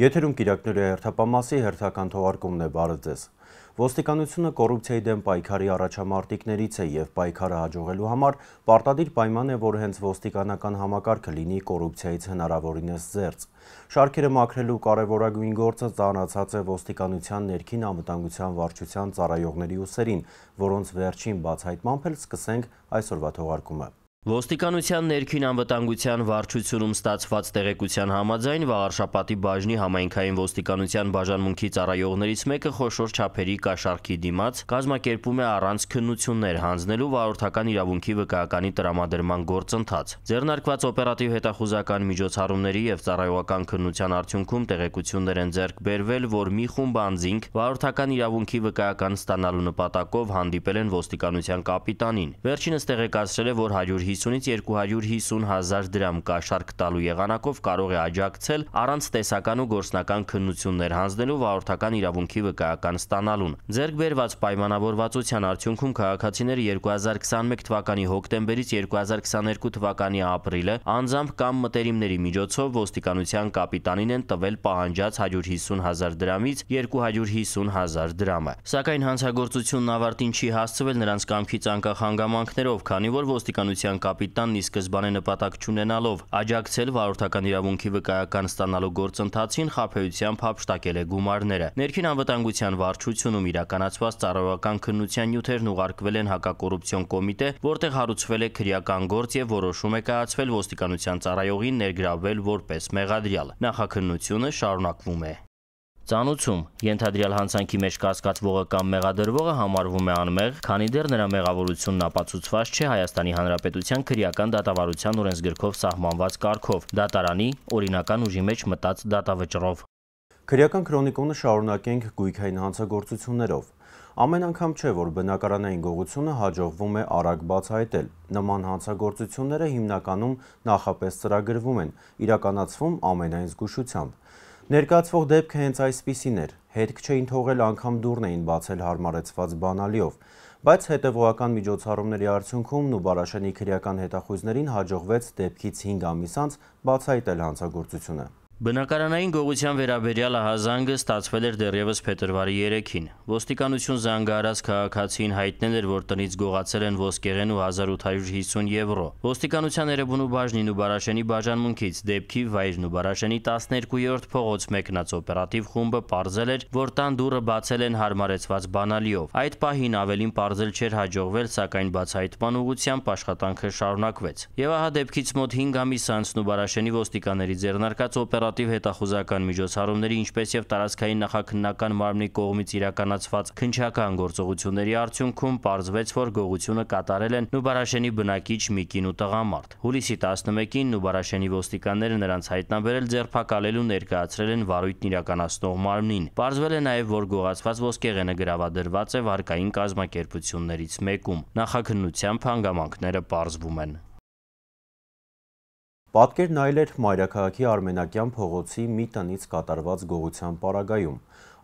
Եթերում կիրակների հերթապամասի հերթական թողարկումն է բարև ձեզ։ Ոստիկանությունը կոռուպցիայի դեմ պայքարի առաջամարտիկներից է եւ պայքարը հաջողելու համար պարտադիր պայման է, որ հենց ոստիկանական համակարգը լինի կոռուպցիայից հնարավորինս զերծ։ Շարքերը մաքրելու կարևորագույն գործը ծանրացած է ոստիկանության ներքին անվտանգության վարչության ծառայողների ուսերին, որոնց վերջին բացահայտմամբ էլ սկսենք այսօրվա թողարկումը։ Ոստիկանության ներքին անվտանգության վարչությունում ստացված տեղեկության համաձայն Վաղարշապատի բաժնի համայնքային ոստիկանության բաժանմունքի ծառայողներից մեկը խոշոր չափերի կաշառքի դիմաց կազմակերպում է առանց քննություններ հանձնելու վարորդական իրավունքի վկայականի տրամադրման գործընթաց։ Ձեռնարկված օպերատիվ հետախուզական միջոցառումների եւ ծառայողական քննության արդյունքում տեղեկություններ են ձեռք բերվել, որ մի խումբ անձինք վարորդական իրավունքի վկայական ստանալու նպատակով հանդիպել են ոստիկանության կապիտանին։ Վերջինս տեղեկացրել է, որ 150 150-ից 250 հազար դրամ կաշառք տալու եղանակով կարող է աջակցել առանց տեսական ու գործնական քննություններ հանձնելու վարորդական իրավունքի վկայական ստանալուն։ Ձեռք բերված պայմանավորվածության արդյունքում քաղաքացիները 2021 թվականի հոկտեմբերից 2022 թվականի ապրիլը անձամբ կամ մտերիմների միջոցով ոստիկանության կապիտանին են տվել պահանջած 150 հազար դրամից 250 հազար դրամը։ Սակայն հանցագործությունն ավարտին չի հասցվել նրանց կամքից անկախ հանգամանքներով, քանի որ ոստիկանության կապիտանն ի սկզբանե նպատակ չունենալով աջակցել վարորդական իրավունքի վկայական ստանալու գործընթացին խափեությամբ հափշտակել է գումարները։ Ներքին անվտանգության վարչությունում իրականացված ծառայական քննության նյութերն ուղարկվել են հակակոռուպցիոն կոմիտե, որտեղ հարուցվել է քրեական գործ եւ որոշում է կայացվել ոստիկանության ծառայողին ներգրավել որպես մեղադրյալ։ Նախաքննությունը շարունակվում է։ Ծանուցում ենթադրյալ հանցանքի մեջ կասկածվողը կամ մեղադրվողը համարվում է անմեղ, քանի դեռ նրա մեղավորությունն ապացուցված չէ Հայաստանի Հանրապետության քրեական դատավարության օրենսգրքով սահմանված կարգով՝ դատարանի օրինական ուժի մեջ մտած դատավճռով։ Քրեական քրոնիկոնը շարունակենք գույքային հանցագործություններով։ Ամեն անգամ չէ, որ բնակարանային գողությունը հաջողվում է արագ բացահայտել։ Նման հանցագործությունները հիմնականում նախապես ծրագրվում են, իրականացվում ամենայն զգուշությամբ։ Ներկացվող դեպքը հենց այսպիսին էր, հետք չէին թողել անգամ դուրն էին բացել հարմարեցված բանալիով, բայց հետևողական միջոցառումների արդյունքում Նուբարաշենի քրեական հետախույզներին հաջողվեց դեպքից 5 ամիս անց բացահայտել հանցագործությունը։ Բնակարանային գողության վերաբերյալ ահազանգը ստացվել էր դեռևս փետրվարի 3-ին։ Ոստիկանություն զանգահարած քաղաքացին հայտնել էր, որ տնից գողացել են ոսկեղեն ու 1850 եվրո։ Ոստիկանության Էրեբունու բաժնին ու Բարաշենի բաժանմունքից դեպքի վայրն ու Բարաշենի 12-րդ փողոց մեկնած օպերատիվ խումբը ողջել էր, որ տան դուռը բացել են հարմարեցված բանալիով։ Այդ պահին ավելին ողջել չէր հաջողվել, սակայն բացահայտման ուղղությամբ աշխատանքը շարունակվեց։ Եվ ահա դեպքից մոտ 5 ամիս անց Նուբարաշենի ոստիկանների ձեռնարկած օպերատիվ նորմատիվ հետախուզական միջոցառումների, ինչպես եւ տարածքային նախաքննական մարմնի կողմից իրականացված քնչական գործողությունների արդյունքում պարզվեց, որ գողությունը կատարել են Նուբարաշենի բնակիչ մի կին ու տղամարդ։ Հուլիսի 11-ին Նուբարաշենի ոստիկանները նրանց հայտնաբերել ձերբակալել ու ներկայացրել են վարույթն իրականացնող մարմնին։ Պարզվել է նաեւ, որ գողացված ոսկեղենը գրավադրված է վարկային կազմակերպություններից մեկում։ Նախաքննությամբ հանգամանքները պարզվում են։ Պատկերն այլ էր Մայրաքաղաքի Արմենակյան փողոցի մի տնից կատարված գողության պարագայում։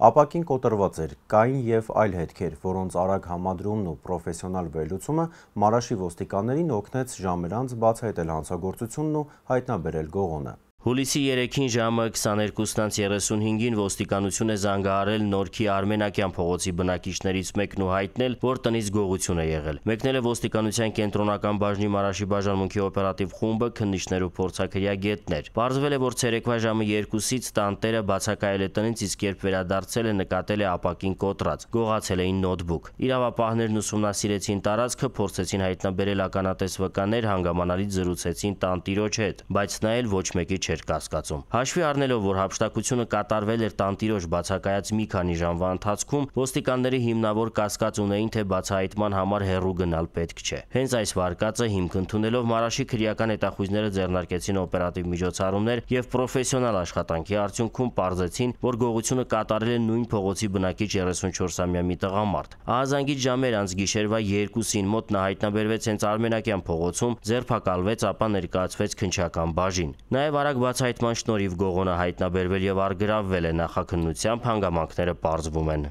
Ապակին կոտրված էր կային եւ այլ հետքեր, որոնց արագ համադրումն ու պրոֆեսիոնալ վերլուծումը Մարաշի ոստիկաններին օգնեց ժամերից բացահայտել հանցագործությունն ու հայտնաբերել գողոնը։ Հուլիսի 3-ին ժամը 22:35-ին ոստիկանությունը զանգահարել Նորքի Արմենակյան փողոցի բնակիչներից մեկն ու հայտնել, որ տնից գողություն է եղել։ Մեկնել է ոստիկանության կենտրոնական բաժնի Մարաշի բաժանմունքի օպերատիվ խումբը քննիչներ ու փորձակրյա գետներ։ Պարզվել է, որ ցերեկվա ժամը 2-ից տանտերը բացակայել է տնից, իսկ երբ վերադարձել է, նկատել է ապակին կոտրած։ Գողացել էին նոթբուք։ Իրավապահներն ուսումնասիրեցին տարածքը, փորձեցին հայտնաբերել ականատես վկաներ, հանգամանալից զրուցեցին տանտիրոջ հետ, բայց նա էլ ոչ մեկի չէ չէր կասկածում։ Հաշվի առնելով, որ հափշտակությունը կատարվել էր տանտիրոջ բացակայած մի քանի ժամվա ընթացքում, ոստիկանների հիմնավոր կասկած ունեին, թե բացահայտման համար հեռու գնալ պետք չէ։ Հենց այս վարկածը հիմք ընդունելով Մարաշի քրեական հետախույզները ձեռնարկեցին օպերատիվ միջոցառումներ եւ պրոֆեսիոնալ աշխատանքի արդյունքում ողջացին, որ գողությունը կատարել է նույն փողոցի բնակիչ 34-ամյա մի տղամարդ։ Ահազանգից ժամեր անց գիշերվա 2-ին մոտ նա հայտնաբերվեց հենց Արմենակյան փողոցում, ձերբակալվեց, ապա ներկայացվեց քնչական բաժին։ Նաեւ արագ բացահայտման շնորհիվ գողոնը հայտնաբերվել եւ արգրավվել է նախաքննությամբ հանգամանքները պարզվում են։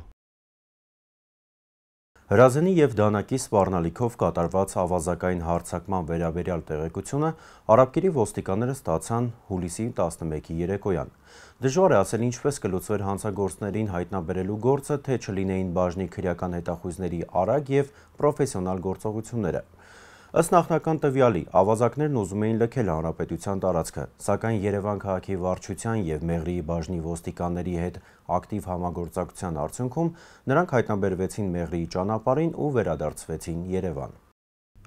Հրազենի եւ Դանակի սպառնալիքով կատարված ավազակային հարցակման վերաբերյալ տեղեկությունը արաբկերի ոստիկանները ստացան հուլիսի 11-ի երեկոյան։ Դժվար է ասել ինչպես կլուծվեր հանցագործներին հայտնաբերելու գործը, թե չլինեին բաժնի քրեական հետախույզների արագ եւ պրոֆեսիոնալ գործողությունները։ Ըստ նախնական տվյալի, ավազակներն ուզում էին լքել հանրապետության տարածքը, սակայն Երևան քաղաքի վարչության եւ Մեղրիի բաժնի ոստիկանների հետ ակտիվ համագործակցության արդյունքում նրանք հայտնաբերվեցին Մեղրիի ճանապարհին ու վերադարձվեցին Երևան։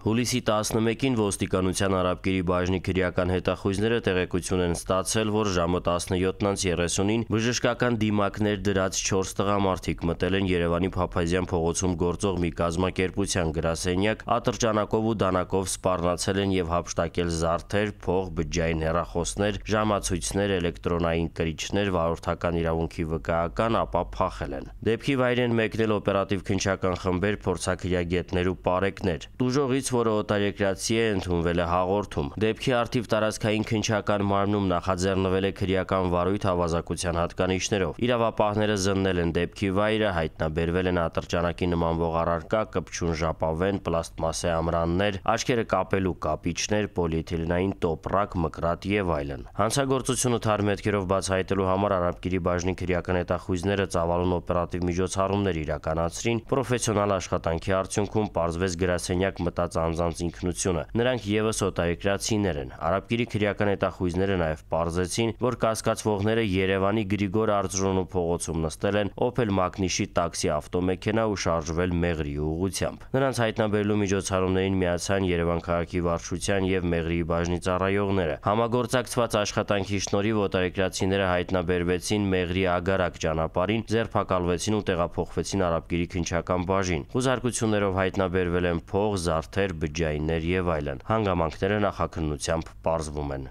Հուլիսի 11-ին ոստիկանության արաբկերի բաժնի քրեական հետախույզները տեղեկություն են ստացել, որ ժամը 17:30-ին բժշկական դիմակներ դրած 4 տղամարդիկ մտել են Երևանի Փափազյան փողոցում գործող մի կազմակերպության գրասենյակ, ատրճանակով ու դանակով սպառնացել են եւ հապշտակել զարդեր, փող, բջջային հեռախոսներ, ժամացույցներ, էլեկտրոնային կրիչներ, վարորդական իրավունքի վկայական, ապա փախել են։ Դեպքի վայրեն մեկնել օպերատիվ քնչական խմբեր, փորձակիրագետներ ու պարեկներ։ Դուժողից որը օտարերկրացի է ընդունվել է հաղորդում։ Դեպքի արդիվ տարածքային քնչական մարմնում նախաձեռնվել է քրեական վարույթ ավազակության հատկանիշներով։ Իրավապահները զննել են դեպքի վայրը, հայտնաբերվել են ատրճանակի նմանվող առարկա, կպչուն ժապավեն, պլաստմասե ամրաններ, աչքերը կապելու կապիչներ, պոլիէթիլենային տոպրակ, մկրատ եւ այլն։ Հանցագործությունը թարմ հետքերով բացահայտելու համար Արաբկիրի բաժնի քրեական հետախույզները ծավալուն օպերատիվ միջոցառումներ իրականացրին։ Պրոֆեսիոնալ աշխատանքի արդյունքում պարզվեց գրասենյակ մտած անձանց ինքնությունը։ Նրանք եւս օտարերկրացիներ են։ Արաբկիրի քրեական հետախույզները նաեւ ողջացին, որ կասկածվողները Երևանի Գրիգոր Արձրոնու փողոցում նստել են Opel Magnish-ի տաքսի ավտոմեքենա ու շարժվել Մեղրի ուղությամբ։ Նրանց հայտնաբերելու միջոցառումներին միացան Երևան քաղաքի վարչության եւ Մեղրիի բաժնի ծառայողները։ Համագործակցված աշխատանքի շնորհիվ օտարերկրացիները հայտնաբերվեցին Մեղրի Ագարակ ճանապարհին, ձերբակալվեցին ու տեղափոխվեցին Արաբկիրի քնչական բաժին։ Խոզարկություններով հայտնաբերվել են փող, զարդեր, ծրագրեր, բջջայիններ եւ այլն։ Հանգամանքները նախաքննությամբ ողջվում են։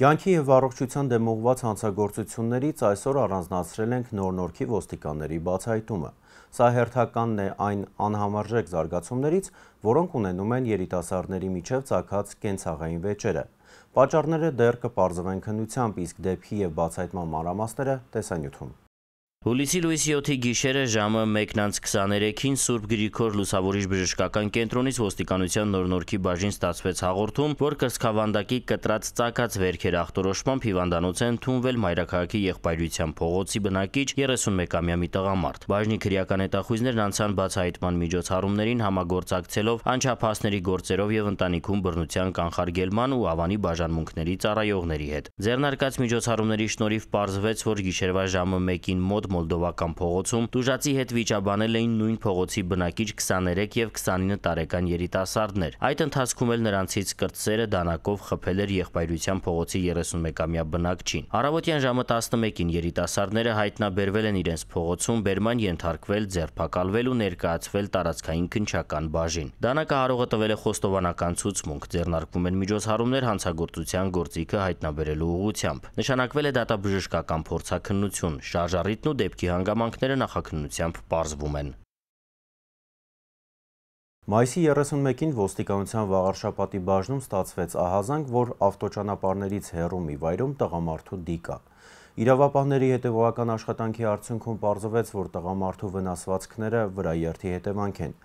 Կյանքի եւ առողջության դեմ ուղված հանցագործություններից այսօր առանձնացրել ենք նոր-նորքի ոստիկանների բացահայտումը։ Սա հերթականն է այն անհամարժեք զարգացումներից, որոնք ունենում են երիտասարդների միջև ցակած կենցաղային վեճերը։ Պաճառները դեռ կպարզվեն քննությամբ, իսկ դեպքի եւ բացահայտման մանրամասները տեսանյութում։ Հուլիսի լույսի 7-ի գիշերը ժամը 1:23-ին Սուրբ Գրիգոր Լուսավորիչ բժշկական կենտրոնից ոստիկանության նորնորքի բաժին ստացվեց հաղորդում, որ կրծքավանդակի կտրած ծակած վերքեր ախտորոշմամբ հիվանդանոց է ընդունվել Մայրաքաղաքի եղբայրության փողոցի բնակիչ 31-ամյա մի տղամարդ։ Բաժնի քրեական հետախույզներն անցան բացահայտման միջոցառումներին համագործակցելով անչափահասների գործերով եւ ընտանիքում բռնության կանխարգելման ու ավանի բաժանմունքների ծառայողների հետ։ Ձեռնարկած միջոցառումների շնորհիվ պարզվեց, որ գիշերվա ժամը 1-ին մոտ մոլդովական փողոցում տուժածի հետ վիճաբանել էին նույն փողոցի բնակիչ 23 եւ 29 տարեկան երիտասարդներ։ Այդ ընթացքում էլ նրանցից կրտսերը դանակով խփել էր եղբայրության փողոցի 31-ամյա բնակչին։ Առավոտյան ժամը 11-ին երիտասարդները հայտնաբերվել են իրենց փողոցում, բերման ենթարկվել, ձերբակալվել ու ներկայացվել տարածքային քնչական բաժին։ Դանակահարողը տվել է խոստովանական ցուցմունք, ձեռնարկվում են միջոցառումներ հանցագործության գործիքը հայտնաբերելու ուղղությամբ։ Նշանակվել է դատաբժշկական փորձաքննություն, շարժառիթն ու դեպքի հանգամանքները նախաքննությամբ պարզվում են։ Մայիսի 31-ին ոստիկանության վաղարշապատի բաժնում ստացվեց ահազանգ, որ ավտոճանապարներից հեռու մի վայրում տղամարդու դիկա։ Իրավապահների հետևողական աշխատանքի արդյունքում պարզվեց, որ տղամարդու վնասվածքները վրայերթի հետևանք են։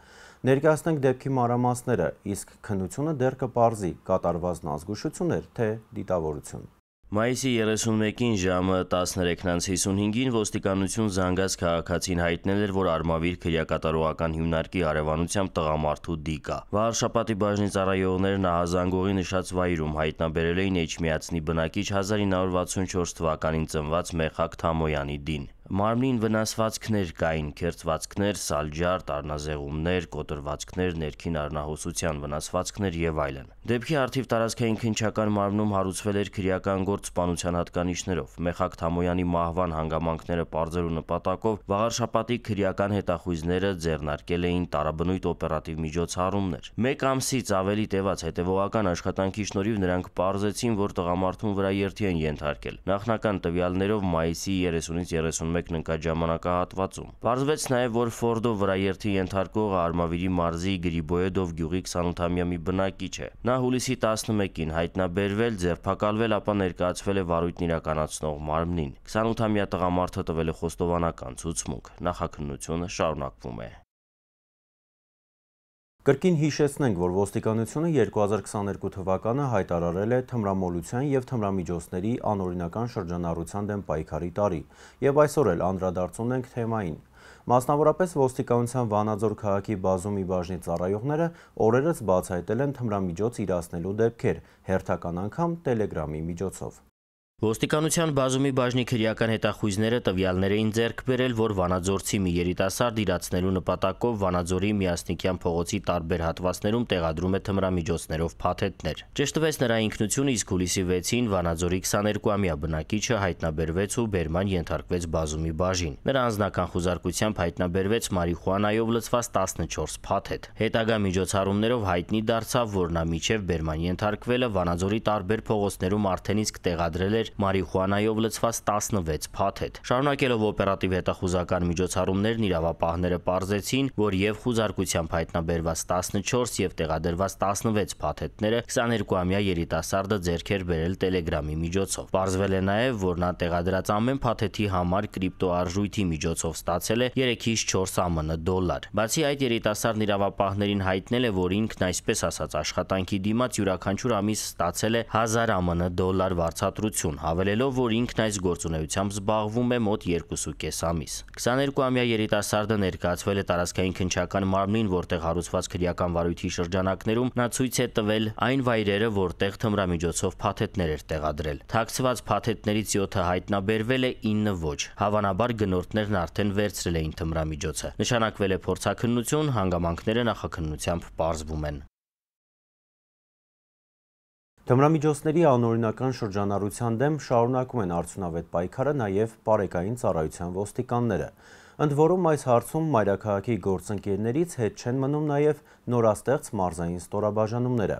Ներկայացնենք դեպքի մանրամասները, իսկ քննությունը դեռ կպարզի կատարվածն ազգուշություն էր, թե դիտավորություն։ Մայիսի 31-ին ժամը 13:55-ին ոստիկանություն զանգած քաղաքացին հայտնել էր, որ արմավիր քրեակատարողական հիմնարկի հարևանությամբ տղամարդու դիկա։ Վարշապետի բաժնի ծառայողները նահազանգողի նշած վայրում հայտնաբերել էին Էջմիածնի բնակիչ 1964 թվականին ծնված Մեխակ Թամոյանի դին։ Մարմնին վնասվածքներ կային՝ քերծվածքներ, սալջար, տարնազեղումներ, կոտրվածքներ, ներքին առնահոսության վնասվածքներ եւ այլն։ Դեպքի արդիվ տարածքային քնչական մարմնում հարուցվել էր քրեական գործ սպանության հատկանիշներով։ Մեխակ Թամոյանի մահվան հանգամանքները բարձրու նպատակով Վաղարշապատի քրեական հետախույզները ձեռնարկել էին տարաբնույթ օպերատիվ միջոցառումներ։ Մեկ ամսից ավելի տևած հետևողական աշխատանքի շնորհիվ նրանք բարձեցին, որ տղամարդուն վրա երթի են ենթարկել։ Նախնական տվյալներով մայիսի 30-ից 31 11-ն ընկած ժամանակահատվածում։ Պարզվեց նաև, որ Ֆորդո վրաերթի ենթարկողը Արմավիրի մարզի Գրիբոյեդով գյուղի 28-ամյա մի բնակիչ է։ Նա հուլիսի 11-ին հայտնաբերվել, ձերբակալվել, ապա ներկայացվել է վարույթն իրականացնող մարմնին։ 28-ամյա տղամարդը տվել է խոստովանական ցուցմունք։ Նախաքննությունը շարունակվում է։ Կրկին հիշեցնենք, որ ոստիկանությունը 2022 թվականը հայտարարել է թմրամոլության և թմրամիջոցների անորինական շրջանառության դեմ պայքարի տարի, և այսօր էլ անդրադարձում ենք թեմային։ Մասնավորապես ոստիկանության Վանաձոր քաղաքի բազում ի բաժնի ծառայողները օրերս բացահայտել են թմրամիջոց իրացնելու դեպքեր հերթական անգամ Telegram-ի միջոցով։ Ոստիկանության բազումի բաժնի քրեական հետախույզները տվյալներ էին ձեռք բերել, որ Վանաձորցի մի երիտասարդ իրացնելու նպատակով Վանաձորի Միասնիկյան փողոցի տարբեր հատվածներում տեղադրում է թմրամիջոցներով փաթեթներ։ Ճշտվեց նրա ինքնությունը, իսկ հուլիսի 6-ին Վանաձորի 22-ամյա բնակիչը հայտնաբերվեց ու բերման ենթարկվեց բազումի բաժին։ Նրա անձնական խուզարկությամբ հայտնաբերվեց մարիխուանայով լցված 14 փաթեթ։ Հետագա միջոցառումներով հայտնի դարձավ, որ նա միջև բերման ենթարկվելը Վանաձորի տարբեր փողոցներում արդեն իսկ տեղադրել էր էր մարիխուանայով լցված 16 փաթեթ։ Շարունակելով օպերատիվ հետախուզական միջոցառումներն իրավապահները ողջացին, որ եւ խուզարկությամբ հայտնաբերված 14 եւ տեղադրված 16 փաթեթները 22-ամյա երիտասարդը ձեռք էր բերել Telegram-ի միջոցով։ Պարզվել է նաեւ, որ նա տեղադրած ամեն փաթեթի համար կրիպտոարժույթի միջոցով ստացել է 3-ից 4 ԱՄՆ դոլար։ Բացի այդ երիտասարդն իրավապահներին հայտնել է, որ ինքն այսպես ասած աշխատանքի դիմաց յուրաքանչյուր ամիս ստացել է 1000 ԱՄՆ դոլար վարձատրություն, Գոյություն, հավելելով, որ ինքն այս գործունեությամբ զբաղվում է մոտ 2.5 ամիս։ 22-ամյա երիտասարդը ներկայացվել է տարածքային քնչական մարմնին, որտեղ հարուցված քրեական վարույթի շրջանակներում նա ցույց է տվել այն վայրերը, որտեղ թմրամիջոցով փաթեթներ էր տեղադրել։ Թաքցված փաթեթներից 7-ը հայտնաբերվել է 9 ոչ։ Հավանաբար գնորդներն արդեն վերցրել էին թմրամիջոցը։ Նշանակվել է փորձաքննություն, հանգամանքները նախաքննությամբ պարզվում են։ Թմրամիջոցների անօրինական շրջանառության դեմ շարունակում են արդյունավետ պայքարը նաև բարեկային ծառայության ոստիկանները։ Ընդ որում այս հարցում մայրաքաղաքի գործընկերներից հետ չեն մնում նաև նորաստեղծ մարզային ստորաբաժանումները։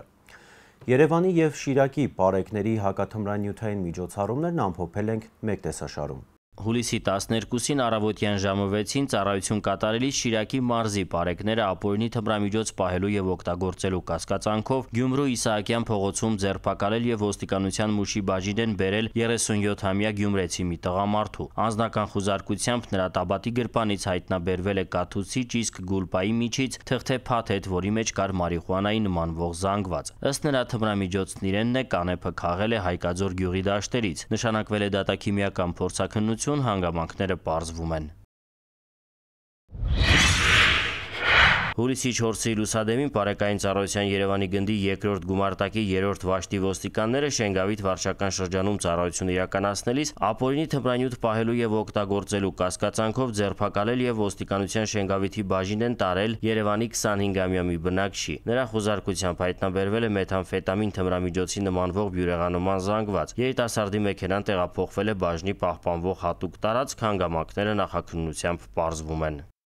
Երևանի եւ Շիրակի բարեկների հակաթմրանյութային միջոցառումներն ամփոփել ենք մեկ տեսաշարում։ Հուլիսի 12-ին առավոտյան ժամը 6-ին ծառայություն կատարելիս Շիրակի մարզի բարեկները ապօրինի թմրամիջոց պահելու եւ օգտագործելու կասկածանքով Գյումրու Իսահակյան փողոցում ձերբակալել եւ ոստիկանության մուշի բաժին են բերել 37-ամյա գյումրեցի մի տղամարդու։ Անձնական խուզարկությամբ նրա տաբատի գրպանից հայտնաբերվել է կաթուցիչ, իսկ գուլպայի միջից թղթե փաթեթ, որի մեջ կար մարիխուանայի նմանվող զանգված։ Ըստ նրա թմրամիջոցն իրենն է կանեփը քաղել է Հայկաձոր գյուղի դաշտերից։ Նշանակվել է դատաքիմիական փորձակնություն Հանրապետություն հանգամանքները պարզվում են Հուլիսի 4-ի լուսադեմին Պարեկային Ծառայության Երևանի գնդի 2-րդ գումարտակի 3-րդ վաշտի ոստիկանները Շենգավիթ վարշական շրջանում ծառայություն իրականացնելիս ապօրինի թմրանյութ պահելու եւ օգտագործելու կասկածանքով ձերբակալել եւ ոստիկանության Շենգավիթի բաժին են տարել Երևանի 25-ամյա մի բնակչի։ Նրա խոզարկությամբ հայտնաբերվել է մեթամֆետամին թմրամիջոցի նմանվող բյուրեղանման զանգված։ Երիտասարդի մեքենան տեղափոխվել է բաժնի պահպանվող հատուկ տարածք, հանգամանքները նախաքննությամբ պարզվում են։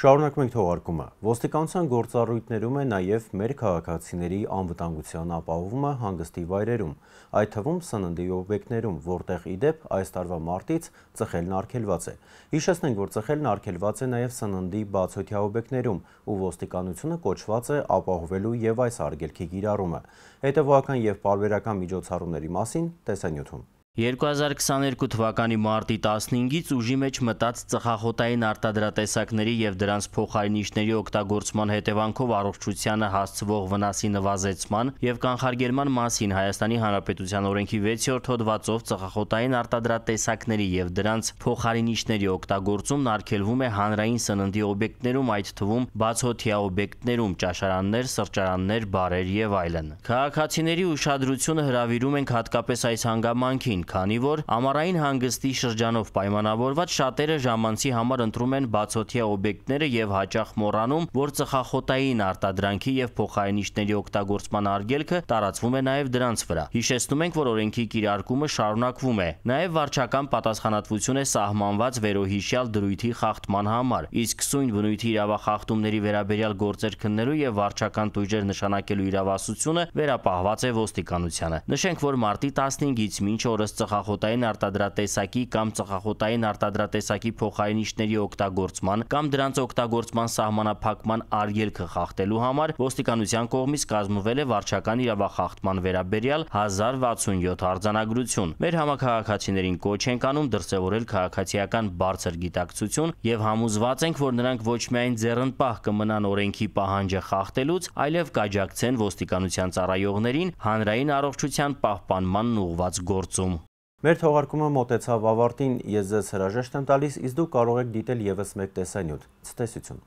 Շարունակում ենք թողարկումը։ Ոստիկանության գործառույթներում է նաև մեր քաղաքացիների անվտանգության ապահովումը հանգստի վայրերում, այդ թվում սննդի օբյեկտներում, որտեղ ի դեպ այս տարվա մարտից ծխելն արգելված է։ Հիշեցնենք, որ ծխելն արգելված է նաև սննդի բացօթյա օբյեկտներում, ու ոստիկանությունը կոչված է ապահովելու եւ այս արգելքի կիրառումը։ Հետևողական եւ պարբերական միջոցառումների մասին տեսանյութում։ 2022 թվականի մարտի 15-ից ուժի մեջ մտած ծխախոտային արտադրատեսակների եւ դրանց փոխարինիչների օգտագործման հետևանքով առողջությանը հասցվող վնասի նվազեցման եւ կանխարգելման մասին Հայաստանի Հանրապետության օրենքի 6-րդ հոդվածով ծխախոտային արտադրատեսակների եւ դրանց փոխարինիչների օգտագործումն արգելվում է հանրային սննդի օբյեկտներում, այդ թվում բացօթյա օբյեկտներում, ճաշարաններ, սրճարաններ, բարեր եւ այլն։ Քաղաքացիների ուշադրությունը հրավիրում ենք հատկապես այս հանգամանքին բավարարություն, քանի որ ամառային հանգստի շրջանով պայմանավորված շատերը ժամանցի համար ընտրում են բացօթյա օբյեկտները եւ հաճախ մոռանում, որ ծխախոտային արտադրանքի եւ փոխարինիչների օգտագործման արգելքը տարածվում է նաեւ դրանց վրա։ Հիշեցնում ենք, որ օրենքի կիրարկումը շարունակվում է։ Նաեւ վարչական պատասխանատվություն է սահմանված վերոհիշյալ դրույթի խախտման համար, իսկ սույն բնույթի իրավախախտումների վերաբերյալ գործեր քննելու եւ վարչական տույժեր նշանակելու իրավասությունը վերապահված է ոստիկանությանը։ Նշենք, որ մարտի 15-ից մինչ օրս ևս ծխախոտային արտադրատեսակի կամ ծխախոտային արտադրատեսակի փոխարինիչների օգտագործման կամ դրանց օգտագործման սահմանափակման արգելքը խախտելու համար ոստիկանության կողմից կազմվել է վարչական իրավախախտման վերաբերյալ 1067 արձանագրություն։ Մեր համակարգացիներին կոչ ենք անում դրսևորել քաղաքացիական բարձր գիտակցություն եւ համոզված ենք, որ նրանք ոչ միայն ձեռնպահ կմնան օրենքի պահանջը խախտելուց, այլև կաջակցեն ոստիկանության ծառայողներին հանրային առողջության պահպանմանն ուղղված գործում։ Մեր թողարկումը մոտեցավ ավարտին, ես ձեզ հրաժեշտ եմ տալիս, իսկ դուք կարող եք դիտել եւս մեկ տեսանյութ։ Ցտեսություն։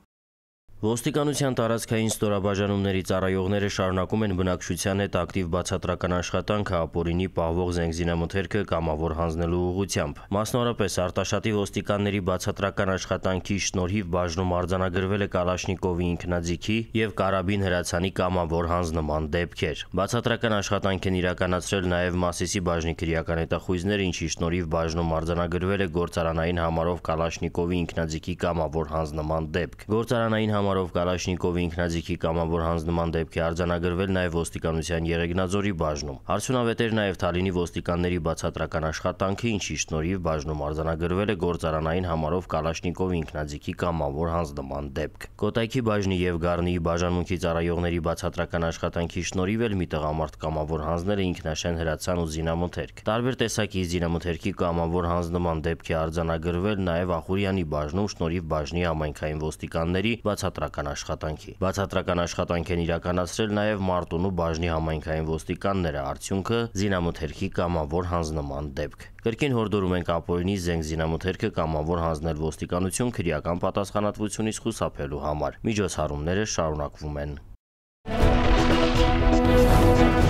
Ոստիկանության տարածքային ստորաբաժանումների ծառայողները շարունակում են բնակչության հետ ակտիվ բացատրական աշխատանքը ապօրինի պահվող զենգզինամթերքը կամավոր հանձնելու ուղղությամբ։ Մասնավորապես Արտաշատի ոստիկանների բացատրական աշխատանքի շնորհիվ բաժնում արձանագրվել է Կալաշնիկովի ինքնաձիգի եւ Կարաբին հրացանի կամավոր հանձնման դեպքեր։ Բացատրական աշխատանքն իրականացրել նաեւ Մասիսի բաժնի քրեական հետախույզները, ինչի շնորհիվ բաժնում արձանագրվել է գործարանային համարով Կալաշնիկովի ինքնաձիգի կամավոր հանձնման դեպք։ Գործարանային Կամարով Կարաշնիկովի ինքնաձիգի կամավոր հանձնման դեպքի արձանագրվել նաև ոստիկանության Երեգնաձորի բաժնում։ Արցունավետեր նաև Թալինի ոստիկանների բացատրական աշխատանքը, ինչի շնորհիվ բաժնում արձանագրվել է գործարանային համարով Կարաշնիկովի ինքնաձիգի կամավոր հանձնման դեպք։ Կոտայքի բաժնի եւ Գառնիի բաժանմունքից արայողների բացատրական աշխատանքի շնորհիվ էլ մի տղամարդ կամավոր հանձնել է ինքնաշեն հրացան ու զինամթերք։ Տարբեր տեսակի զինամթերքի կամավոր հանձնման դեպքի արձանագրվել նաև Ախուրյանի բաժնում շնորհիվ բաժնի համայնքային ոստիկանների բացատրական բացատրական աշխատանքի։ Բացատրական աշխատանք են իրականացրել նաև Մարտունու բաժնի համայնքային ոստիկանները, արդյունքը զինամթերքի կամավոր հանձնման դեպք։ Կրկին հորդորում ենք ապօրինի զենք զինամթերքը կամավոր հանձնել ոստիկանություն քրեական պատասխանատվությունից խուսափելու համար։ Միջոցառումները շարունակվում են։ Thank you.